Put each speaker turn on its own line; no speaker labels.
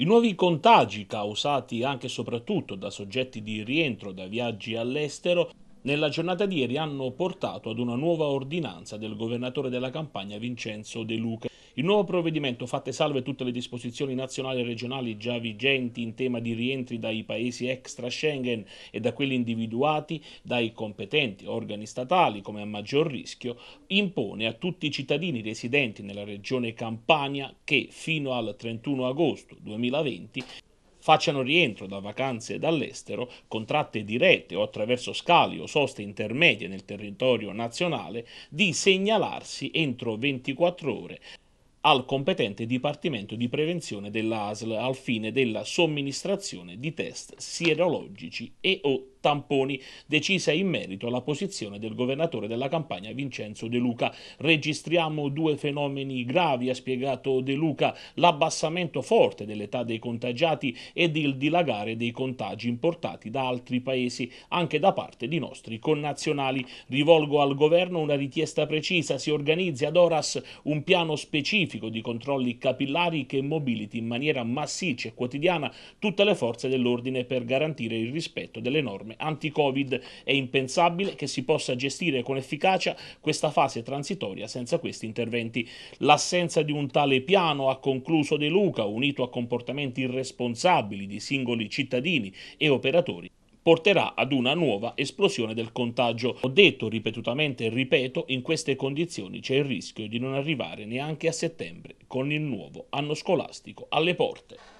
I nuovi contagi causati anche e soprattutto da soggetti di rientro da viaggi all'estero nella giornata di ieri hanno portato ad una nuova ordinanza del governatore della campagna Vincenzo De Luca il nuovo provvedimento, fatte salve tutte le disposizioni nazionali e regionali già vigenti in tema di rientri dai paesi extra Schengen e da quelli individuati dai competenti organi statali come a maggior rischio, impone a tutti i cittadini residenti nella regione Campania che fino al 31 agosto 2020 facciano rientro da vacanze dall'estero, contratte dirette o attraverso scali o soste intermedie nel territorio nazionale, di segnalarsi entro 24 ore al competente Dipartimento di Prevenzione della al fine della somministrazione di test sierologici e o tamponi, decisa in merito alla posizione del governatore della campagna Vincenzo De Luca. Registriamo due fenomeni gravi, ha spiegato De Luca, l'abbassamento forte dell'età dei contagiati ed il dilagare dei contagi importati da altri paesi, anche da parte di nostri connazionali. Rivolgo al governo una richiesta precisa, si organizzi ad Oras un piano specifico di controlli capillari che mobiliti in maniera massiccia e quotidiana tutte le forze dell'ordine per garantire il rispetto delle norme allarme. Anti-Covid è impensabile che si possa gestire con efficacia questa fase transitoria senza questi interventi. L'assenza di un tale piano, ha concluso De Luca, unito a comportamenti irresponsabili di singoli cittadini e operatori, porterà ad una nuova esplosione del contagio. Ho detto ripetutamente e ripeto, in queste condizioni c'è il rischio di non arrivare neanche a settembre con il nuovo anno scolastico alle porte.